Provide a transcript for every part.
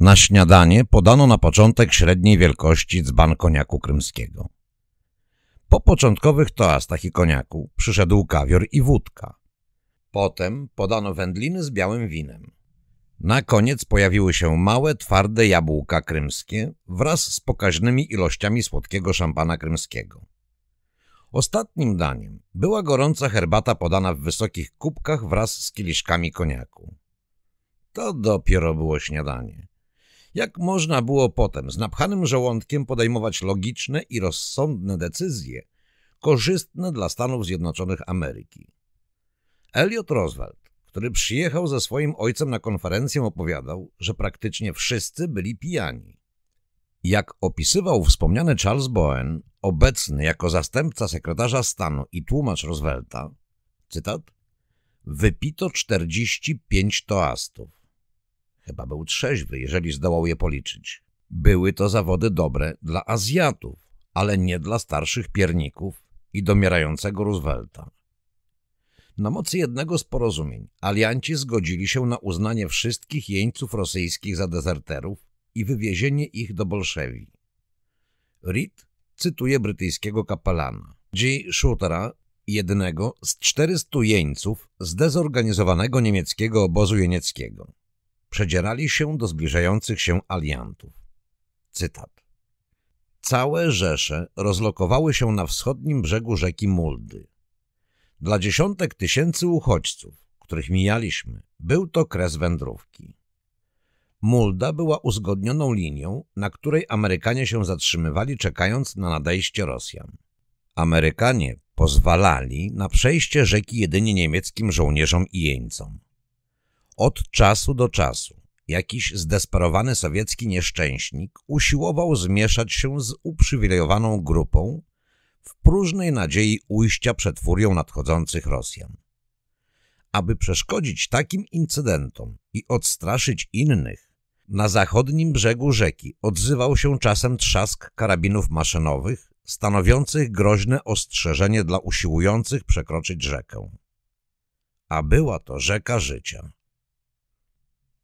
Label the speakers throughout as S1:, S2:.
S1: Na śniadanie podano na początek średniej wielkości dzban koniaku krymskiego. Po początkowych toastach i koniaku przyszedł kawior i wódka. Potem podano wędliny z białym winem. Na koniec pojawiły się małe, twarde jabłka krymskie wraz z pokaźnymi ilościami słodkiego szampana krymskiego. Ostatnim daniem była gorąca herbata podana w wysokich kubkach wraz z kieliszkami koniaku. To dopiero było śniadanie. Jak można było potem z napchanym żołądkiem podejmować logiczne i rozsądne decyzje korzystne dla Stanów Zjednoczonych Ameryki? Elliot Roosevelt, który przyjechał ze swoim ojcem na konferencję, opowiadał, że praktycznie wszyscy byli pijani. Jak opisywał wspomniany Charles Bowen, obecny jako zastępca sekretarza stanu i tłumacz Roosevelta, cytat, wypito 45 toastów Chyba był trzeźwy, jeżeli zdołał je policzyć. Były to zawody dobre dla Azjatów, ale nie dla starszych pierników i domierającego Roosevelta. Na mocy jednego z porozumień alianci zgodzili się na uznanie wszystkich jeńców rosyjskich za dezerterów i wywiezienie ich do Bolszewii. Reed cytuje brytyjskiego kapelana G. Shootera, jednego z 400 jeńców z dezorganizowanego niemieckiego obozu jenieckiego przedzierali się do zbliżających się aliantów. Cytat. Całe rzesze rozlokowały się na wschodnim brzegu rzeki Muldy. Dla dziesiątek tysięcy uchodźców, których mijaliśmy, był to kres wędrówki. Mulda była uzgodnioną linią, na której Amerykanie się zatrzymywali, czekając na nadejście Rosjan. Amerykanie pozwalali na przejście rzeki jedynie niemieckim żołnierzom i jeńcom. Od czasu do czasu jakiś zdesperowany sowiecki nieszczęśnik usiłował zmieszać się z uprzywilejowaną grupą w próżnej nadziei ujścia przed furią nadchodzących Rosjan. Aby przeszkodzić takim incydentom i odstraszyć innych, na zachodnim brzegu rzeki odzywał się czasem trzask karabinów maszynowych, stanowiących groźne ostrzeżenie dla usiłujących przekroczyć rzekę. A była to rzeka życia.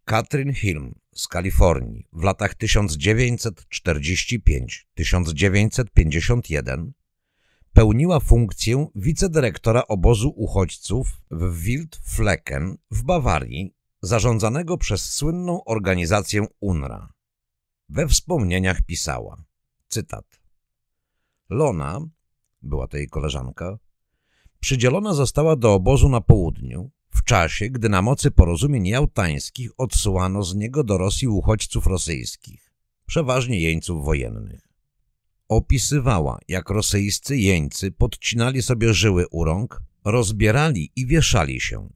S1: Katrin Hilm z Kalifornii w latach 1945-1951 pełniła funkcję wicedyrektora obozu uchodźców w Wildflecken w Bawarii, zarządzanego przez słynną organizację UNRWA. We wspomnieniach pisała, cytat, Lona, była to jej koleżanka, przydzielona została do obozu na południu, w czasie, gdy na mocy porozumień jałtańskich odsyłano z niego do Rosji uchodźców rosyjskich, przeważnie jeńców wojennych. Opisywała, jak rosyjscy jeńcy podcinali sobie żyły u rąk, rozbierali i wieszali się.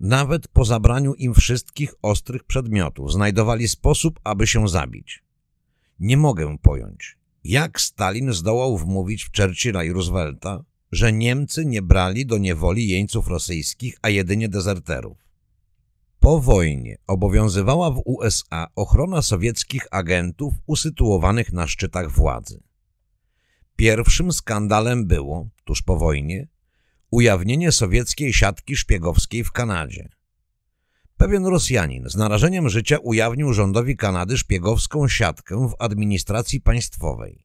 S1: Nawet po zabraniu im wszystkich ostrych przedmiotów znajdowali sposób, aby się zabić. Nie mogę pojąć, jak Stalin zdołał wmówić w Churchilla i Roosevelta, że Niemcy nie brali do niewoli jeńców rosyjskich, a jedynie dezerterów. Po wojnie obowiązywała w USA ochrona sowieckich agentów usytuowanych na szczytach władzy. Pierwszym skandalem było, tuż po wojnie, ujawnienie sowieckiej siatki szpiegowskiej w Kanadzie. Pewien Rosjanin z narażeniem życia ujawnił rządowi Kanady szpiegowską siatkę w administracji państwowej.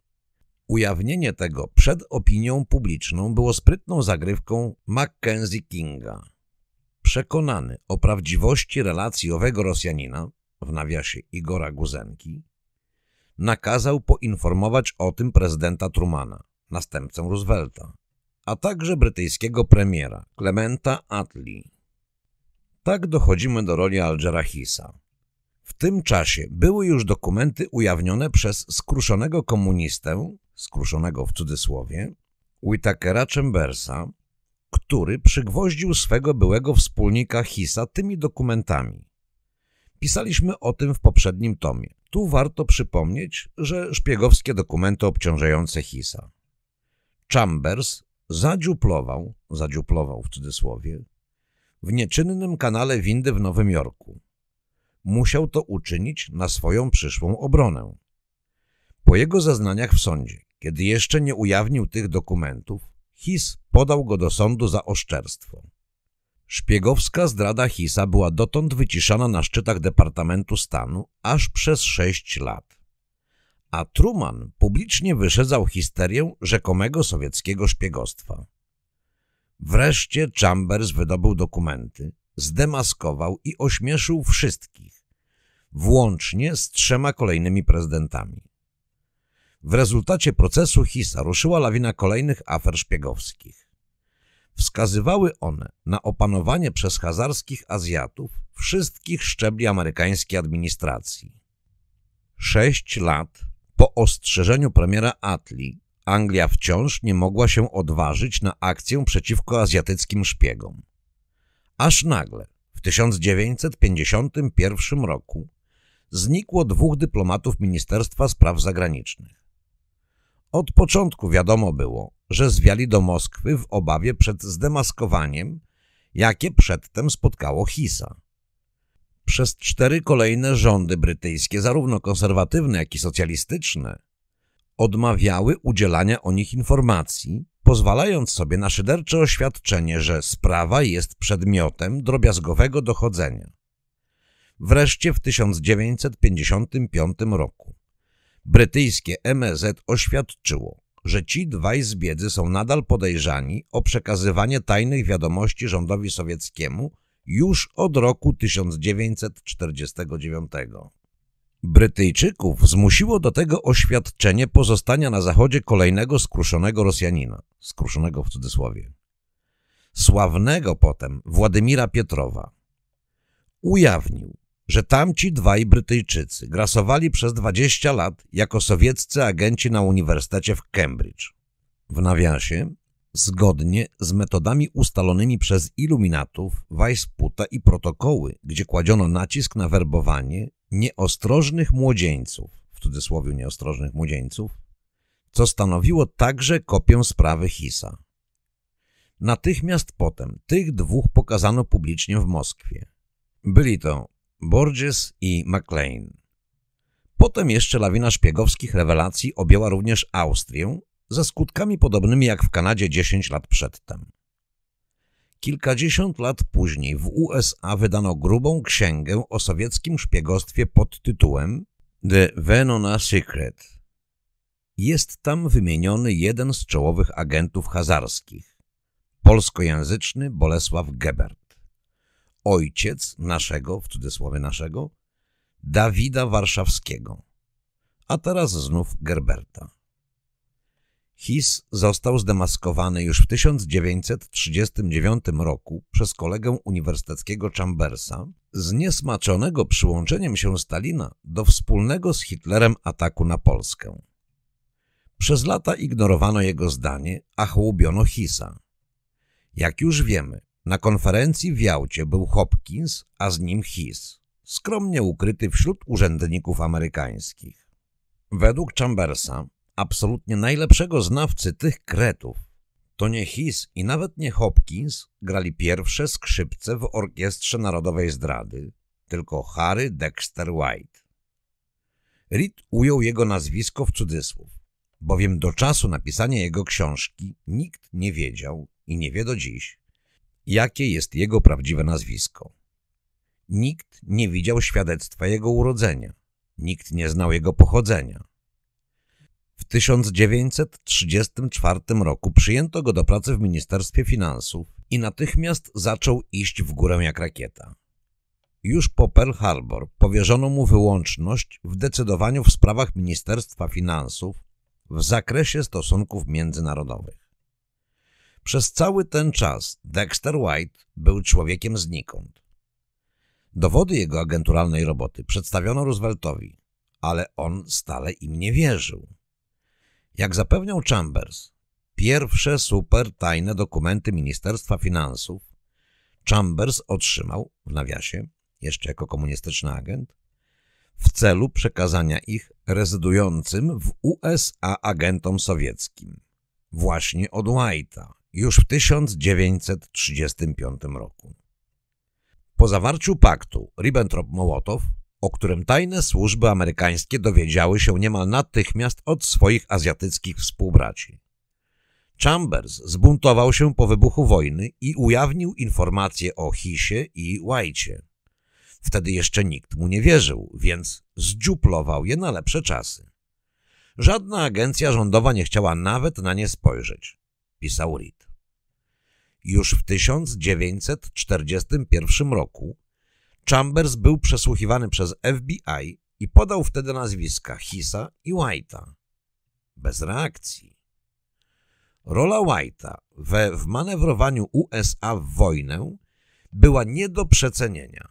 S1: Ujawnienie tego przed opinią publiczną było sprytną zagrywką Mackenzie Kinga. Przekonany o prawdziwości relacji owego Rosjanina, w nawiasie Igora Guzenki, nakazał poinformować o tym prezydenta Trumana, następcę Roosevelta, a także brytyjskiego premiera Clementa Attlee. Tak dochodzimy do roli Algera Hisa. W tym czasie były już dokumenty ujawnione przez skruszonego komunistę skruszonego w cudzysłowie, Whitakera Chambersa, który przygwoździł swego byłego wspólnika Hisa tymi dokumentami. Pisaliśmy o tym w poprzednim tomie. Tu warto przypomnieć, że szpiegowskie dokumenty obciążające Hisa. Chambers zadziuplował, zadziuplował w cudzysłowie, w nieczynnym kanale windy w Nowym Jorku. Musiał to uczynić na swoją przyszłą obronę. Po jego zeznaniach w sądzie, kiedy jeszcze nie ujawnił tych dokumentów, His podał go do sądu za oszczerstwo. Szpiegowska zdrada Hisa była dotąd wyciszana na szczytach Departamentu Stanu aż przez sześć lat. A Truman publicznie wyszedzał histerię rzekomego sowieckiego szpiegostwa. Wreszcie Chambers wydobył dokumenty, zdemaskował i ośmieszył wszystkich, włącznie z trzema kolejnymi prezydentami. W rezultacie procesu HISA ruszyła lawina kolejnych afer szpiegowskich. Wskazywały one na opanowanie przez hazarskich Azjatów wszystkich szczebli amerykańskiej administracji. Sześć lat po ostrzeżeniu premiera Atli Anglia wciąż nie mogła się odważyć na akcję przeciwko azjatyckim szpiegom. Aż nagle, w 1951 roku, znikło dwóch dyplomatów Ministerstwa Spraw Zagranicznych. Od początku wiadomo było, że zwiali do Moskwy w obawie przed zdemaskowaniem, jakie przedtem spotkało Hisa. Przez cztery kolejne rządy brytyjskie, zarówno konserwatywne, jak i socjalistyczne, odmawiały udzielania o nich informacji, pozwalając sobie na szydercze oświadczenie, że sprawa jest przedmiotem drobiazgowego dochodzenia. Wreszcie w 1955 roku Brytyjskie MZ e oświadczyło, że ci dwaj zbiedzy są nadal podejrzani o przekazywanie tajnych wiadomości rządowi sowieckiemu już od roku 1949. Brytyjczyków zmusiło do tego oświadczenie pozostania na zachodzie kolejnego skruszonego Rosjanina, skruszonego w cudzysłowie, sławnego potem Władimira Pietrowa. Ujawnił, że tamci dwaj Brytyjczycy grasowali przez 20 lat jako sowieccy agenci na Uniwersytecie w Cambridge. W nawiasie, zgodnie z metodami ustalonymi przez iluminatów, Weisputa i protokoły, gdzie kładziono nacisk na werbowanie nieostrożnych młodzieńców, w cudzysłowie nieostrożnych młodzieńców, co stanowiło także kopię sprawy Hisa. Natychmiast potem tych dwóch pokazano publicznie w Moskwie. Byli to Borges i MacLean. Potem jeszcze lawina szpiegowskich rewelacji objęła również Austrię, ze skutkami podobnymi jak w Kanadzie 10 lat przedtem. Kilkadziesiąt lat później w USA wydano grubą księgę o sowieckim szpiegostwie pod tytułem The Venona Secret. Jest tam wymieniony jeden z czołowych agentów hazarskich, polskojęzyczny Bolesław Gebert ojciec naszego, w cudzysłowie naszego, Dawida Warszawskiego, a teraz znów Gerberta. His został zdemaskowany już w 1939 roku przez kolegę uniwersyteckiego Chambersa, zniesmaczonego przyłączeniem się Stalina do wspólnego z Hitlerem ataku na Polskę. Przez lata ignorowano jego zdanie, a chłubiono Hisa. Jak już wiemy, na konferencji w Jałcie był Hopkins, a z nim His, skromnie ukryty wśród urzędników amerykańskich. Według Chambersa, absolutnie najlepszego znawcy tych kretów, to nie His i nawet nie Hopkins grali pierwsze skrzypce w Orkiestrze Narodowej Zdrady, tylko Harry Dexter White. Reed ujął jego nazwisko w cudzysłów, bowiem do czasu napisania jego książki nikt nie wiedział i nie wie do dziś, jakie jest jego prawdziwe nazwisko. Nikt nie widział świadectwa jego urodzenia. Nikt nie znał jego pochodzenia. W 1934 roku przyjęto go do pracy w Ministerstwie Finansów i natychmiast zaczął iść w górę jak rakieta. Już po Pearl Harbor powierzono mu wyłączność w decydowaniu w sprawach Ministerstwa Finansów w zakresie stosunków międzynarodowych. Przez cały ten czas Dexter White był człowiekiem znikąd. Dowody jego agenturalnej roboty przedstawiono Rooseveltowi, ale on stale im nie wierzył. Jak zapewniał Chambers, pierwsze super tajne dokumenty Ministerstwa Finansów Chambers otrzymał, w nawiasie, jeszcze jako komunistyczny agent, w celu przekazania ich rezydującym w USA agentom sowieckim, właśnie od White'a już w 1935 roku. Po zawarciu paktu Ribbentrop-Mołotow, o którym tajne służby amerykańskie dowiedziały się niemal natychmiast od swoich azjatyckich współbraci. Chambers zbuntował się po wybuchu wojny i ujawnił informacje o Hisie i White'cie. Wtedy jeszcze nikt mu nie wierzył, więc zdziuplował je na lepsze czasy. Żadna agencja rządowa nie chciała nawet na nie spojrzeć, pisał Reed. Już w 1941 roku Chambers był przesłuchiwany przez FBI i podał wtedy nazwiska Hisa i White'a. Bez reakcji. Rola White'a we wmanewrowaniu USA w wojnę była nie do przecenienia.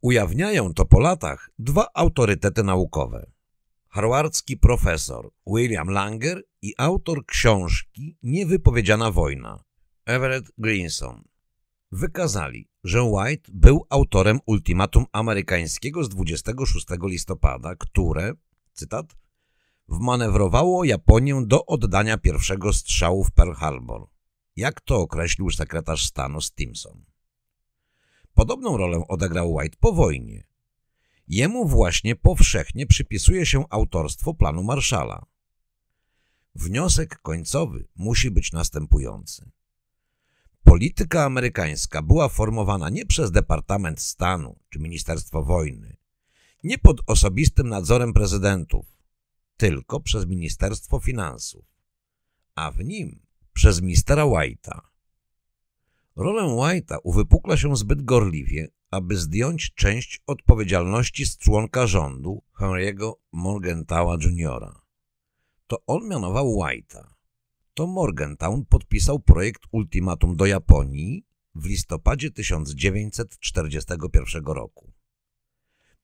S1: Ujawniają to po latach dwa autorytety naukowe. harwardzki profesor William Langer i autor książki Niewypowiedziana wojna Everett Greenson wykazali, że White był autorem ultimatum amerykańskiego z 26 listopada, które, cytat, wmanewrowało Japonię do oddania pierwszego strzału w Pearl Harbor, jak to określił sekretarz stanu Stimson. Podobną rolę odegrał White po wojnie. Jemu właśnie powszechnie przypisuje się autorstwo planu Marszala. Wniosek końcowy musi być następujący polityka amerykańska była formowana nie przez Departament Stanu czy Ministerstwo Wojny, nie pod osobistym nadzorem prezydentów, tylko przez Ministerstwo Finansów, a w nim przez mistera White'a. Rolę White'a uwypukla się zbyt gorliwie, aby zdjąć część odpowiedzialności z członka rządu Henry'ego Morgenthala Jr. To on mianował White'a to Morgantown podpisał projekt ultimatum do Japonii w listopadzie 1941 roku.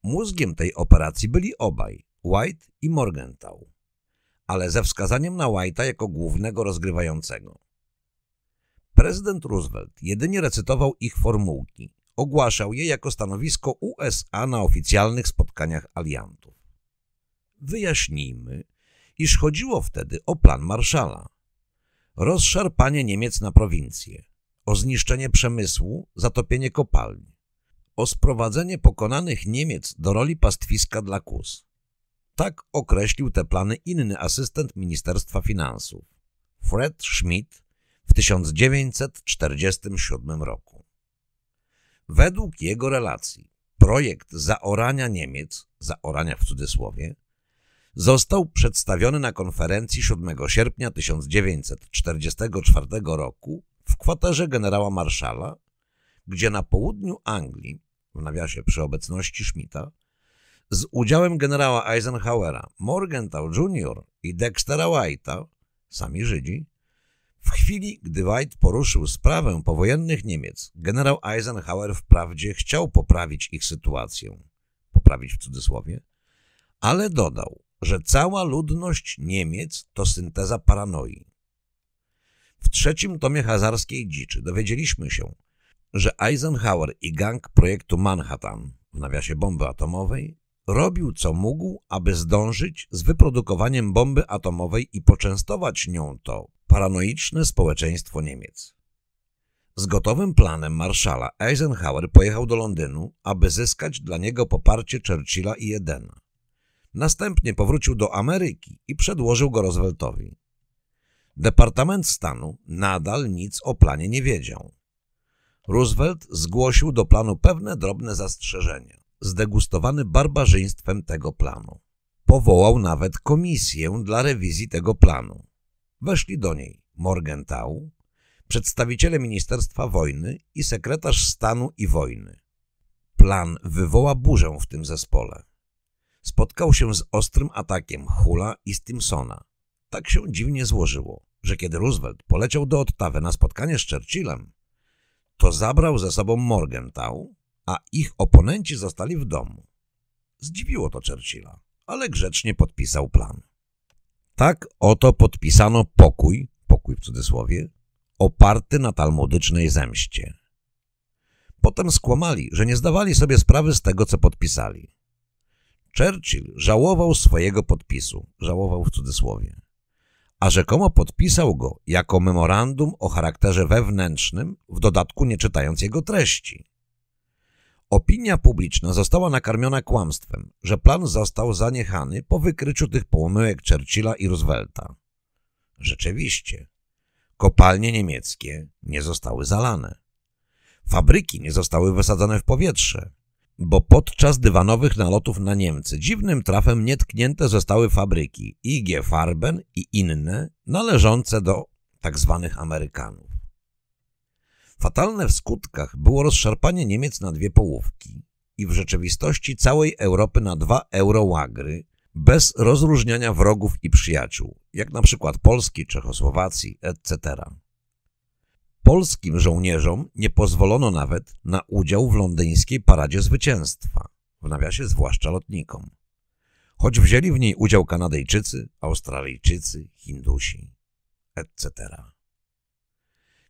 S1: Mózgiem tej operacji byli obaj, White i Morgenthau, ale ze wskazaniem na White'a jako głównego rozgrywającego. Prezydent Roosevelt jedynie recytował ich formułki, ogłaszał je jako stanowisko USA na oficjalnych spotkaniach aliantów. Wyjaśnijmy, iż chodziło wtedy o plan Marszala, rozszarpanie Niemiec na prowincje, o zniszczenie przemysłu, zatopienie kopalni, o sprowadzenie pokonanych Niemiec do roli pastwiska dla kus. Tak określił te plany inny asystent Ministerstwa Finansów, Fred Schmidt w 1947 roku. Według jego relacji projekt zaorania Niemiec, zaorania w cudzysłowie, został przedstawiony na konferencji 7 sierpnia 1944 roku w kwaterze generała Marszala, gdzie na południu Anglii, w nawiasie przy obecności Schmidta, z udziałem generała Eisenhowera, Morgenthau Jr. i Dextera White'a, sami Żydzi, w chwili, gdy White poruszył sprawę powojennych Niemiec, generał Eisenhower wprawdzie chciał poprawić ich sytuację, poprawić w cudzysłowie, ale dodał, że cała ludność Niemiec to synteza paranoi. W trzecim tomie Hazarskiej Dziczy dowiedzieliśmy się, że Eisenhower i gang projektu Manhattan w nawiasie bomby atomowej robił co mógł, aby zdążyć z wyprodukowaniem bomby atomowej i poczęstować nią to paranoiczne społeczeństwo Niemiec. Z gotowym planem marszala Eisenhower pojechał do Londynu, aby zyskać dla niego poparcie Churchilla i Edena. Następnie powrócił do Ameryki i przedłożył go Rooseveltowi. Departament Stanu nadal nic o planie nie wiedział. Roosevelt zgłosił do planu pewne drobne zastrzeżenia, zdegustowany barbarzyństwem tego planu. Powołał nawet komisję dla rewizji tego planu. Weszli do niej Morgenthau, przedstawiciele Ministerstwa Wojny i sekretarz stanu i wojny. Plan wywoła burzę w tym zespole spotkał się z ostrym atakiem Hula i Stimsona. Tak się dziwnie złożyło, że kiedy Roosevelt poleciał do Ottawy na spotkanie z Churchillem, to zabrał ze sobą Morgenthau, a ich oponenci zostali w domu. Zdziwiło to Churchilla, ale grzecznie podpisał plan. Tak oto podpisano pokój, pokój w cudzysłowie, oparty na talmudycznej zemście. Potem skłamali, że nie zdawali sobie sprawy z tego, co podpisali. Churchill żałował swojego podpisu, żałował w cudzysłowie, a rzekomo podpisał go jako memorandum o charakterze wewnętrznym, w dodatku nie czytając jego treści. Opinia publiczna została nakarmiona kłamstwem, że plan został zaniechany po wykryciu tych pomyłek Churchilla i Roosevelta. Rzeczywiście, kopalnie niemieckie nie zostały zalane. Fabryki nie zostały wysadzone w powietrze bo podczas dywanowych nalotów na Niemcy dziwnym trafem nietknięte zostały fabryki IG Farben i inne należące do tzw. Tak Amerykanów. Fatalne w skutkach było rozszarpanie Niemiec na dwie połówki i w rzeczywistości całej Europy na dwa eurołagry bez rozróżniania wrogów i przyjaciół, jak na przykład Polski, Czechosłowacji, etc. Polskim żołnierzom nie pozwolono nawet na udział w londyńskiej paradzie zwycięstwa, w nawiasie zwłaszcza lotnikom. Choć wzięli w niej udział Kanadyjczycy, Australijczycy, Hindusi, etc.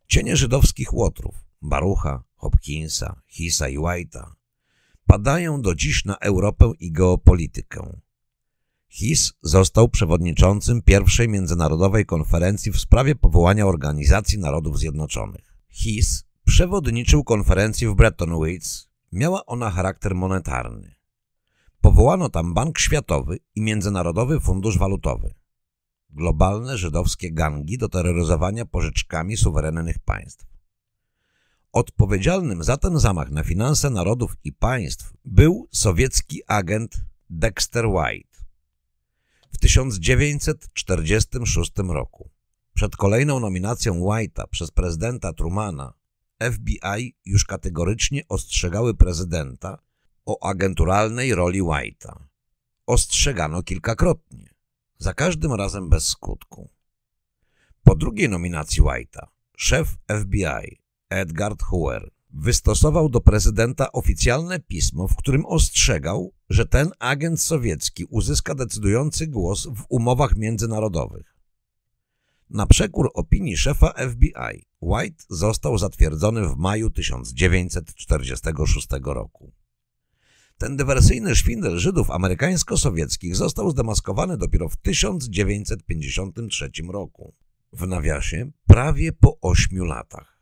S1: Cienie żydowskich łotrów, Barucha, Hopkinsa, Hisa i White'a padają do dziś na Europę i geopolitykę, His został przewodniczącym pierwszej międzynarodowej konferencji w sprawie powołania Organizacji Narodów Zjednoczonych. His przewodniczył konferencji w Bretton Woods. Miała ona charakter monetarny. Powołano tam Bank Światowy i Międzynarodowy Fundusz Walutowy. Globalne żydowskie gangi do terroryzowania pożyczkami suwerennych państw. Odpowiedzialnym za ten zamach na finanse narodów i państw był sowiecki agent Dexter White w 1946 roku. Przed kolejną nominacją White'a przez prezydenta Trumana FBI już kategorycznie ostrzegały prezydenta o agenturalnej roli White'a. Ostrzegano kilkakrotnie, za każdym razem bez skutku. Po drugiej nominacji White'a szef FBI Edgar Hoover wystosował do prezydenta oficjalne pismo, w którym ostrzegał, że ten agent sowiecki uzyska decydujący głos w umowach międzynarodowych. Na przekór opinii szefa FBI, White został zatwierdzony w maju 1946 roku. Ten dywersyjny szwindel Żydów amerykańsko-sowieckich został zdemaskowany dopiero w 1953 roku. W nawiasie prawie po ośmiu latach.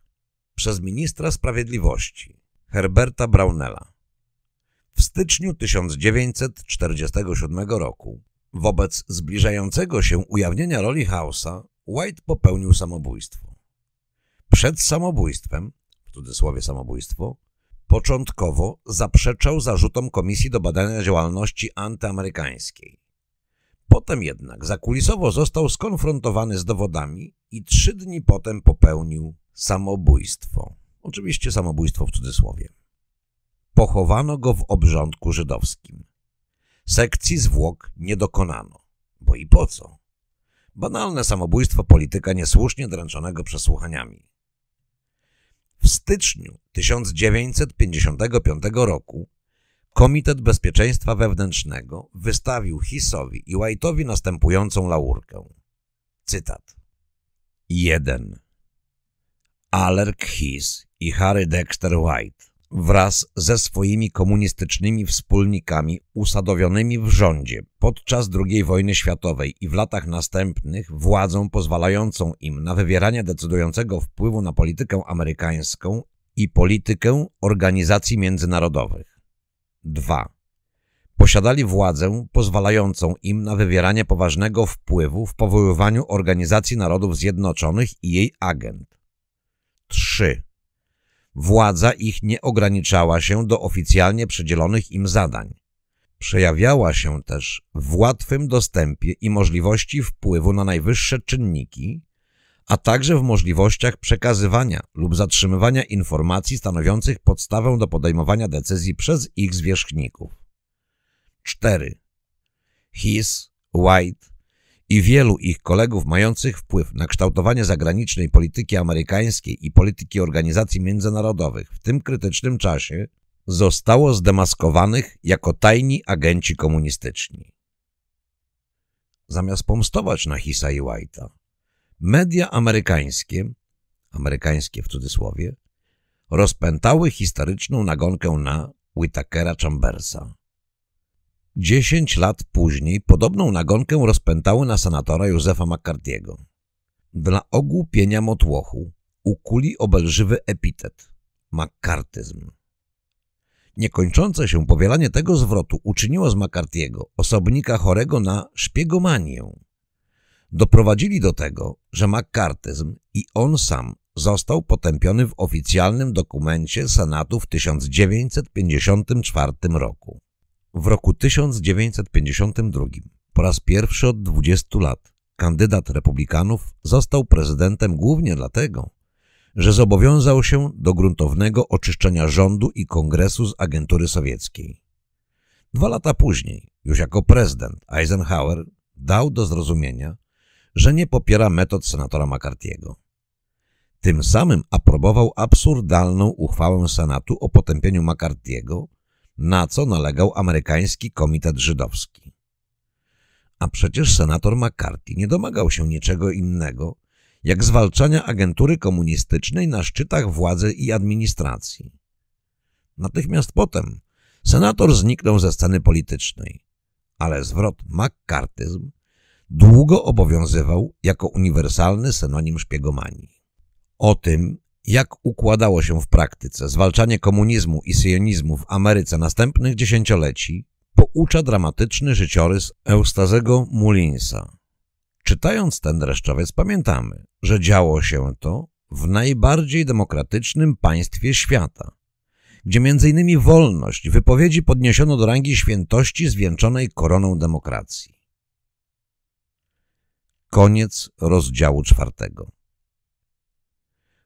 S1: Przez ministra sprawiedliwości Herberta Braunella w styczniu 1947 roku. Wobec zbliżającego się ujawnienia roli House'a White popełnił samobójstwo. Przed samobójstwem, w cudzysłowie samobójstwo, początkowo zaprzeczał zarzutom Komisji do Badania Działalności Antyamerykańskiej. Potem jednak zakulisowo został skonfrontowany z dowodami i trzy dni potem popełnił samobójstwo. Oczywiście samobójstwo w cudzysłowie. Pochowano go w obrządku żydowskim. Sekcji zwłok nie dokonano, bo i po co? Banalne samobójstwo polityka niesłusznie dręczonego przesłuchaniami. W styczniu 1955 roku Komitet Bezpieczeństwa Wewnętrznego wystawił Hisowi i White'owi następującą laurkę. Cytat. 1. Alerk His i Harry Dexter White wraz ze swoimi komunistycznymi wspólnikami usadowionymi w rządzie podczas II wojny światowej i w latach następnych władzą pozwalającą im na wywieranie decydującego wpływu na politykę amerykańską i politykę organizacji międzynarodowych. 2. Posiadali władzę pozwalającą im na wywieranie poważnego wpływu w powoływaniu Organizacji Narodów Zjednoczonych i jej agent. 3 władza ich nie ograniczała się do oficjalnie przydzielonych im zadań. Przejawiała się też w łatwym dostępie i możliwości wpływu na najwyższe czynniki, a także w możliwościach przekazywania lub zatrzymywania informacji stanowiących podstawę do podejmowania decyzji przez ich zwierzchników. 4. His, White, i wielu ich kolegów mających wpływ na kształtowanie zagranicznej polityki amerykańskiej i polityki organizacji międzynarodowych w tym krytycznym czasie zostało zdemaskowanych jako tajni agenci komunistyczni. Zamiast pomstować na Hisa i White'a, media amerykańskie, amerykańskie w cudzysłowie, rozpętały historyczną nagonkę na Whitakera Chambersa. Dziesięć lat później podobną nagonkę rozpętały na senatora Józefa McCarthy'ego. Dla ogłupienia motłochu ukuli obelżywy epitet – makartyzm. Niekończące się powielanie tego zwrotu uczyniło z McCarthy'ego osobnika chorego na szpiegomanię. Doprowadzili do tego, że makartyzm i on sam został potępiony w oficjalnym dokumencie Senatu w 1954 roku. W roku 1952 po raz pierwszy od 20 lat kandydat republikanów został prezydentem głównie dlatego, że zobowiązał się do gruntownego oczyszczenia rządu i kongresu z agentury sowieckiej. Dwa lata później, już jako prezydent, Eisenhower dał do zrozumienia, że nie popiera metod senatora McCarthy'ego. Tym samym aprobował absurdalną uchwałę Senatu o potępieniu McCarthy'ego na co nalegał amerykański komitet żydowski. A przecież senator McCarthy nie domagał się niczego innego, jak zwalczania agentury komunistycznej na szczytach władzy i administracji. Natychmiast potem senator zniknął ze sceny politycznej, ale zwrot McCarthyzm długo obowiązywał jako uniwersalny synonim szpiegomanii. O tym, jak układało się w praktyce zwalczanie komunizmu i syjonizmu w Ameryce następnych dziesięcioleci, poucza dramatyczny życiorys Eustazego Mullinsa. Czytając ten dreszczowiec pamiętamy, że działo się to w najbardziej demokratycznym państwie świata, gdzie m.in. wolność wypowiedzi podniesiono do rangi świętości zwieńczonej koroną demokracji. Koniec rozdziału czwartego.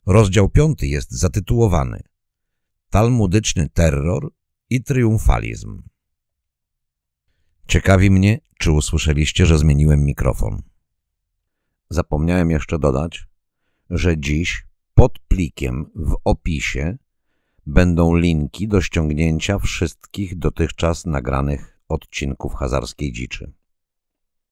S1: Rozdział piąty jest zatytułowany Talmudyczny terror i triumfalizm. Ciekawi mnie, czy usłyszeliście, że zmieniłem mikrofon. Zapomniałem jeszcze dodać, że dziś pod plikiem w opisie będą linki do ściągnięcia wszystkich dotychczas nagranych odcinków Hazarskiej Dziczy.